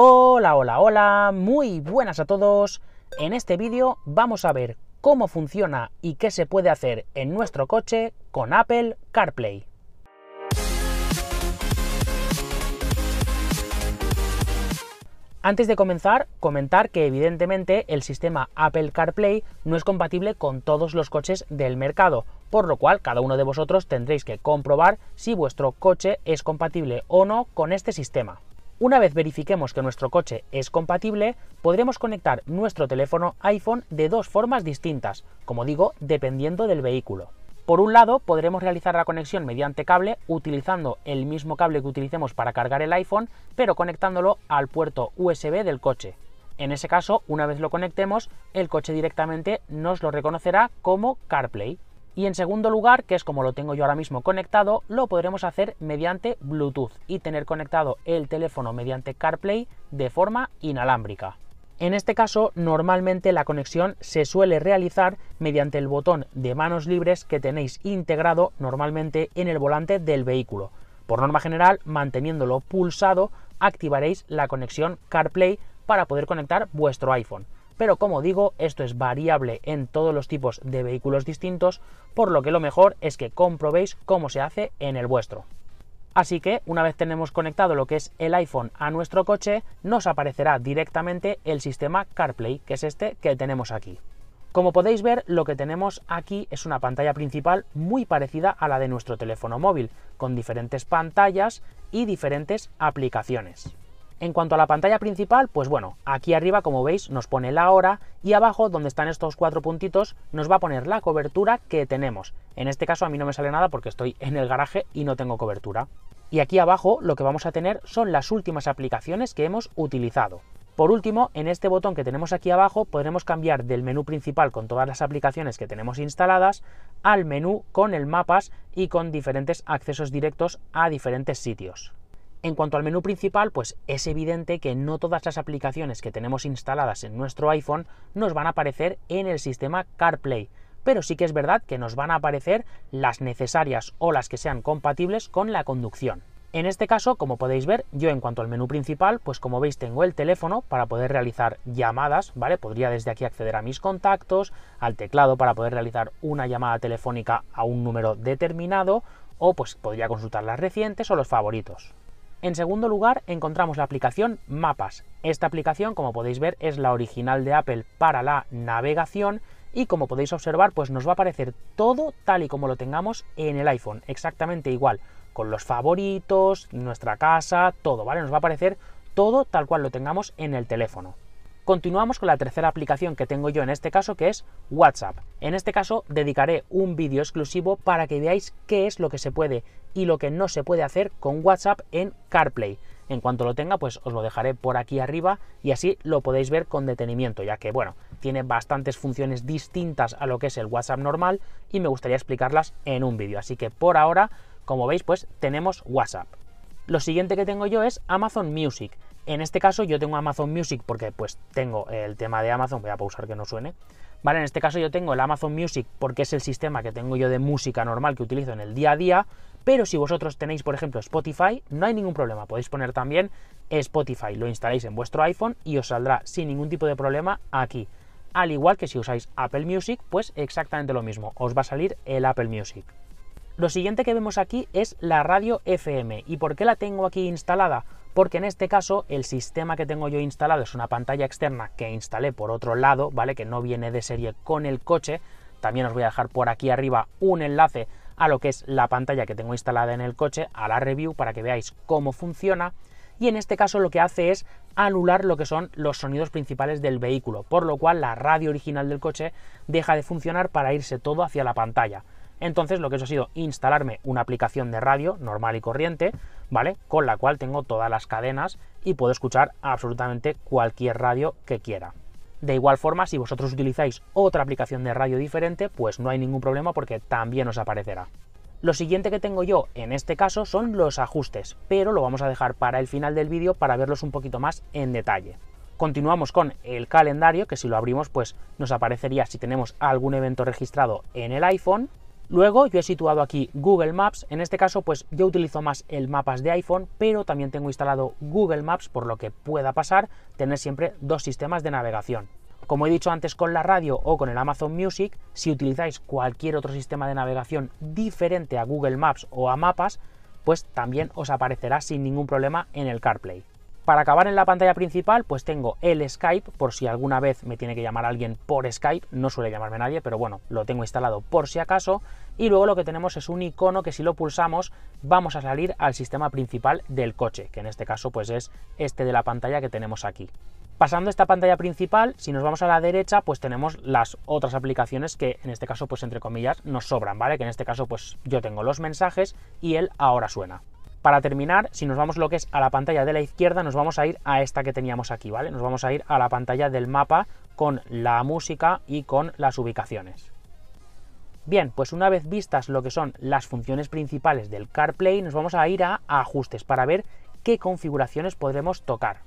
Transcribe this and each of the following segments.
Hola, hola, hola, muy buenas a todos. En este vídeo vamos a ver cómo funciona y qué se puede hacer en nuestro coche con Apple CarPlay. Antes de comenzar, comentar que evidentemente el sistema Apple CarPlay no es compatible con todos los coches del mercado, por lo cual cada uno de vosotros tendréis que comprobar si vuestro coche es compatible o no con este sistema. Una vez verifiquemos que nuestro coche es compatible, podremos conectar nuestro teléfono iPhone de dos formas distintas, como digo, dependiendo del vehículo. Por un lado, podremos realizar la conexión mediante cable utilizando el mismo cable que utilicemos para cargar el iPhone, pero conectándolo al puerto USB del coche. En ese caso, una vez lo conectemos, el coche directamente nos lo reconocerá como CarPlay. Y en segundo lugar, que es como lo tengo yo ahora mismo conectado, lo podremos hacer mediante Bluetooth y tener conectado el teléfono mediante CarPlay de forma inalámbrica. En este caso, normalmente la conexión se suele realizar mediante el botón de manos libres que tenéis integrado normalmente en el volante del vehículo. Por norma general, manteniéndolo pulsado, activaréis la conexión CarPlay para poder conectar vuestro iPhone pero como digo, esto es variable en todos los tipos de vehículos distintos, por lo que lo mejor es que comprobéis cómo se hace en el vuestro. Así que una vez tenemos conectado lo que es el iPhone a nuestro coche, nos aparecerá directamente el sistema CarPlay, que es este que tenemos aquí. Como podéis ver, lo que tenemos aquí es una pantalla principal muy parecida a la de nuestro teléfono móvil, con diferentes pantallas y diferentes aplicaciones. En cuanto a la pantalla principal, pues bueno, aquí arriba como veis nos pone la hora y abajo donde están estos cuatro puntitos nos va a poner la cobertura que tenemos. En este caso a mí no me sale nada porque estoy en el garaje y no tengo cobertura. Y aquí abajo lo que vamos a tener son las últimas aplicaciones que hemos utilizado. Por último, en este botón que tenemos aquí abajo podremos cambiar del menú principal con todas las aplicaciones que tenemos instaladas al menú con el mapas y con diferentes accesos directos a diferentes sitios. En cuanto al menú principal, pues es evidente que no todas las aplicaciones que tenemos instaladas en nuestro iPhone nos van a aparecer en el sistema CarPlay, pero sí que es verdad que nos van a aparecer las necesarias o las que sean compatibles con la conducción. En este caso, como podéis ver, yo en cuanto al menú principal, pues como veis tengo el teléfono para poder realizar llamadas, ¿vale? Podría desde aquí acceder a mis contactos, al teclado para poder realizar una llamada telefónica a un número determinado, o pues podría consultar las recientes o los favoritos. En segundo lugar, encontramos la aplicación Mapas. Esta aplicación, como podéis ver, es la original de Apple para la navegación y como podéis observar, pues nos va a aparecer todo tal y como lo tengamos en el iPhone, exactamente igual, con los favoritos, nuestra casa, todo, ¿vale? Nos va a aparecer todo tal cual lo tengamos en el teléfono. Continuamos con la tercera aplicación que tengo yo en este caso, que es WhatsApp. En este caso dedicaré un vídeo exclusivo para que veáis qué es lo que se puede y lo que no se puede hacer con WhatsApp en CarPlay. En cuanto lo tenga, pues os lo dejaré por aquí arriba y así lo podéis ver con detenimiento, ya que, bueno, tiene bastantes funciones distintas a lo que es el WhatsApp normal y me gustaría explicarlas en un vídeo. Así que por ahora, como veis, pues tenemos WhatsApp. Lo siguiente que tengo yo es Amazon Music. En este caso yo tengo Amazon Music porque pues tengo el tema de Amazon, voy a pausar que no suene. Vale, en este caso yo tengo el Amazon Music porque es el sistema que tengo yo de música normal que utilizo en el día a día, pero si vosotros tenéis, por ejemplo, Spotify, no hay ningún problema, podéis poner también Spotify, lo instaláis en vuestro iPhone y os saldrá sin ningún tipo de problema aquí. Al igual que si usáis Apple Music, pues exactamente lo mismo, os va a salir el Apple Music. Lo siguiente que vemos aquí es la radio FM. ¿Y por qué la tengo aquí instalada? porque en este caso el sistema que tengo yo instalado es una pantalla externa que instalé por otro lado, ¿vale? Que no viene de serie con el coche. También os voy a dejar por aquí arriba un enlace a lo que es la pantalla que tengo instalada en el coche, a la review, para que veáis cómo funciona. Y en este caso lo que hace es anular lo que son los sonidos principales del vehículo, por lo cual la radio original del coche deja de funcionar para irse todo hacia la pantalla. Entonces lo que eso ha sido instalarme una aplicación de radio normal y corriente, ¿vale? Con la cual tengo todas las cadenas y puedo escuchar absolutamente cualquier radio que quiera. De igual forma, si vosotros utilizáis otra aplicación de radio diferente, pues no hay ningún problema porque también os aparecerá. Lo siguiente que tengo yo en este caso son los ajustes, pero lo vamos a dejar para el final del vídeo para verlos un poquito más en detalle. Continuamos con el calendario, que si lo abrimos pues nos aparecería si tenemos algún evento registrado en el iPhone, Luego yo he situado aquí Google Maps, en este caso pues yo utilizo más el mapas de iPhone, pero también tengo instalado Google Maps por lo que pueda pasar tener siempre dos sistemas de navegación. Como he dicho antes con la radio o con el Amazon Music, si utilizáis cualquier otro sistema de navegación diferente a Google Maps o a mapas, pues también os aparecerá sin ningún problema en el CarPlay. Para acabar en la pantalla principal, pues tengo el Skype, por si alguna vez me tiene que llamar alguien por Skype, no suele llamarme nadie, pero bueno, lo tengo instalado por si acaso. Y luego lo que tenemos es un icono que si lo pulsamos vamos a salir al sistema principal del coche, que en este caso pues es este de la pantalla que tenemos aquí. Pasando esta pantalla principal, si nos vamos a la derecha, pues tenemos las otras aplicaciones que en este caso, pues entre comillas, nos sobran, ¿vale? Que en este caso, pues yo tengo los mensajes y el ahora suena. Para terminar, si nos vamos lo que es a la pantalla de la izquierda, nos vamos a ir a esta que teníamos aquí, ¿vale? Nos vamos a ir a la pantalla del mapa con la música y con las ubicaciones. Bien, pues una vez vistas lo que son las funciones principales del CarPlay, nos vamos a ir a ajustes para ver qué configuraciones podremos tocar.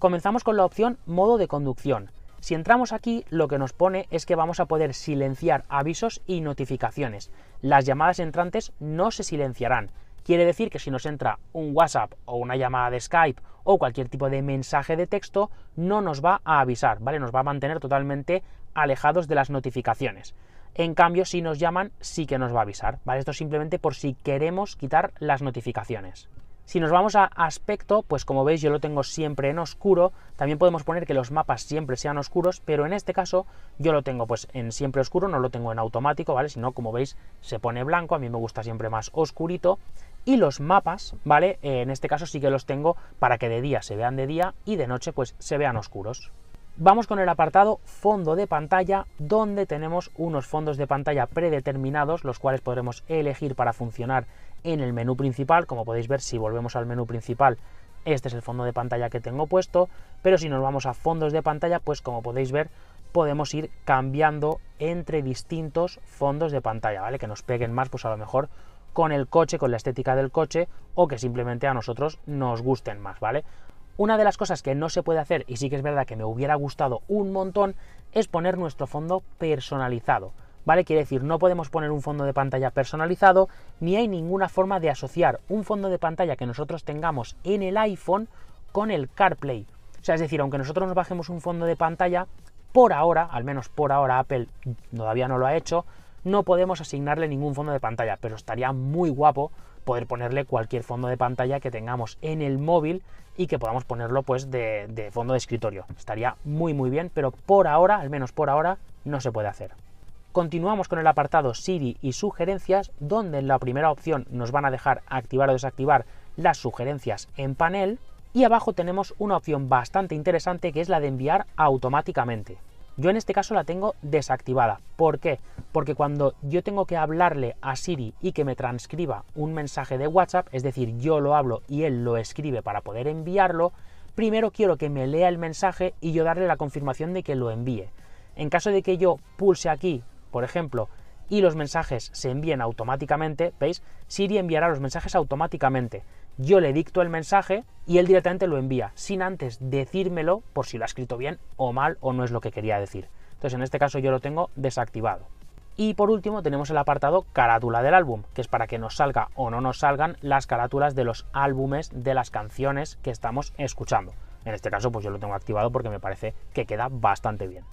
Comenzamos con la opción modo de conducción. Si entramos aquí, lo que nos pone es que vamos a poder silenciar avisos y notificaciones. Las llamadas entrantes no se silenciarán, Quiere decir que si nos entra un WhatsApp o una llamada de Skype o cualquier tipo de mensaje de texto, no nos va a avisar, ¿vale? Nos va a mantener totalmente alejados de las notificaciones. En cambio, si nos llaman, sí que nos va a avisar, ¿vale? Esto simplemente por si queremos quitar las notificaciones. Si nos vamos a aspecto, pues como veis yo lo tengo siempre en oscuro, también podemos poner que los mapas siempre sean oscuros, pero en este caso yo lo tengo pues en siempre oscuro, no lo tengo en automático, ¿vale? Si no, como veis, se pone blanco, a mí me gusta siempre más oscurito y los mapas, ¿vale? Eh, en este caso sí que los tengo para que de día se vean de día y de noche pues se vean oscuros. Vamos con el apartado fondo de pantalla, donde tenemos unos fondos de pantalla predeterminados, los cuales podremos elegir para funcionar en el menú principal. Como podéis ver, si volvemos al menú principal, este es el fondo de pantalla que tengo puesto, pero si nos vamos a fondos de pantalla, pues como podéis ver, podemos ir cambiando entre distintos fondos de pantalla, ¿vale? Que nos peguen más, pues a lo mejor con el coche, con la estética del coche o que simplemente a nosotros nos gusten más, ¿vale? Una de las cosas que no se puede hacer, y sí que es verdad que me hubiera gustado un montón, es poner nuestro fondo personalizado. ¿Vale? Quiere decir, no podemos poner un fondo de pantalla personalizado, ni hay ninguna forma de asociar un fondo de pantalla que nosotros tengamos en el iPhone con el CarPlay. O sea, es decir, aunque nosotros nos bajemos un fondo de pantalla, por ahora, al menos por ahora Apple todavía no lo ha hecho, no podemos asignarle ningún fondo de pantalla, pero estaría muy guapo poder ponerle cualquier fondo de pantalla que tengamos en el móvil y que podamos ponerlo pues de, de fondo de escritorio. Estaría muy muy bien, pero por ahora, al menos por ahora, no se puede hacer. Continuamos con el apartado Siri y sugerencias, donde en la primera opción nos van a dejar activar o desactivar las sugerencias en panel y abajo tenemos una opción bastante interesante que es la de enviar automáticamente. Yo en este caso la tengo desactivada. ¿Por qué? Porque cuando yo tengo que hablarle a Siri y que me transcriba un mensaje de WhatsApp, es decir, yo lo hablo y él lo escribe para poder enviarlo, primero quiero que me lea el mensaje y yo darle la confirmación de que lo envíe. En caso de que yo pulse aquí, por ejemplo, y los mensajes se envíen automáticamente, ¿veis? Siri enviará los mensajes automáticamente yo le dicto el mensaje y él directamente lo envía, sin antes decírmelo por si lo ha escrito bien o mal o no es lo que quería decir. Entonces en este caso yo lo tengo desactivado. Y por último tenemos el apartado carátula del álbum, que es para que nos salga o no nos salgan las carátulas de los álbumes de las canciones que estamos escuchando. En este caso pues yo lo tengo activado porque me parece que queda bastante bien.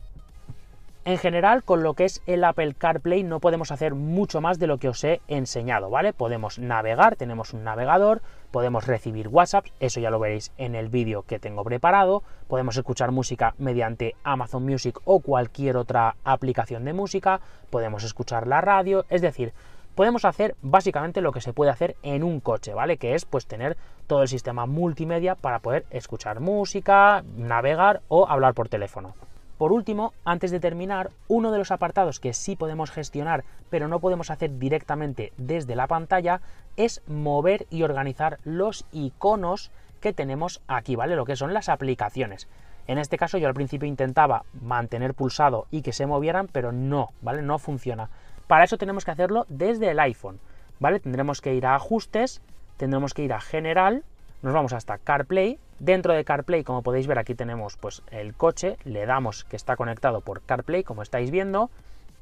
En general, con lo que es el Apple CarPlay no podemos hacer mucho más de lo que os he enseñado, ¿vale? Podemos navegar, tenemos un navegador, podemos recibir WhatsApp, eso ya lo veréis en el vídeo que tengo preparado, podemos escuchar música mediante Amazon Music o cualquier otra aplicación de música, podemos escuchar la radio, es decir, podemos hacer básicamente lo que se puede hacer en un coche, ¿vale? Que es pues tener todo el sistema multimedia para poder escuchar música, navegar o hablar por teléfono. Por último, antes de terminar, uno de los apartados que sí podemos gestionar, pero no podemos hacer directamente desde la pantalla, es mover y organizar los iconos que tenemos aquí, ¿vale? Lo que son las aplicaciones. En este caso yo al principio intentaba mantener pulsado y que se movieran, pero no, ¿vale? No funciona. Para eso tenemos que hacerlo desde el iPhone, ¿vale? Tendremos que ir a ajustes, tendremos que ir a general, nos vamos hasta CarPlay. Dentro de CarPlay, como podéis ver, aquí tenemos pues, el coche, le damos que está conectado por CarPlay, como estáis viendo,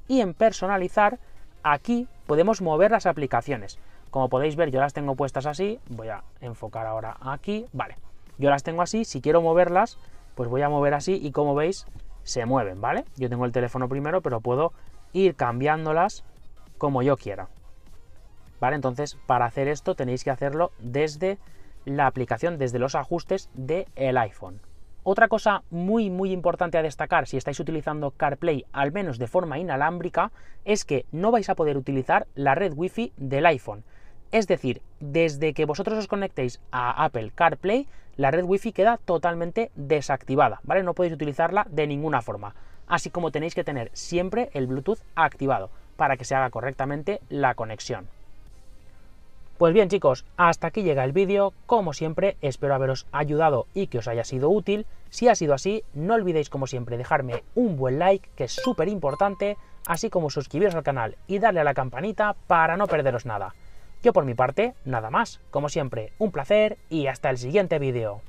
y en personalizar, aquí podemos mover las aplicaciones. Como podéis ver, yo las tengo puestas así, voy a enfocar ahora aquí, vale. Yo las tengo así, si quiero moverlas, pues voy a mover así y como veis, se mueven, ¿vale? Yo tengo el teléfono primero, pero puedo ir cambiándolas como yo quiera. ¿Vale? Entonces, para hacer esto tenéis que hacerlo desde la aplicación desde los ajustes del iPhone. Otra cosa muy muy importante a destacar si estáis utilizando CarPlay al menos de forma inalámbrica es que no vais a poder utilizar la red Wi-Fi del iPhone. Es decir, desde que vosotros os conectéis a Apple CarPlay, la red Wi-Fi queda totalmente desactivada, ¿vale? No podéis utilizarla de ninguna forma. Así como tenéis que tener siempre el Bluetooth activado para que se haga correctamente la conexión. Pues bien chicos, hasta aquí llega el vídeo, como siempre espero haberos ayudado y que os haya sido útil, si ha sido así no olvidéis como siempre dejarme un buen like que es súper importante, así como suscribiros al canal y darle a la campanita para no perderos nada. Yo por mi parte, nada más, como siempre, un placer y hasta el siguiente vídeo.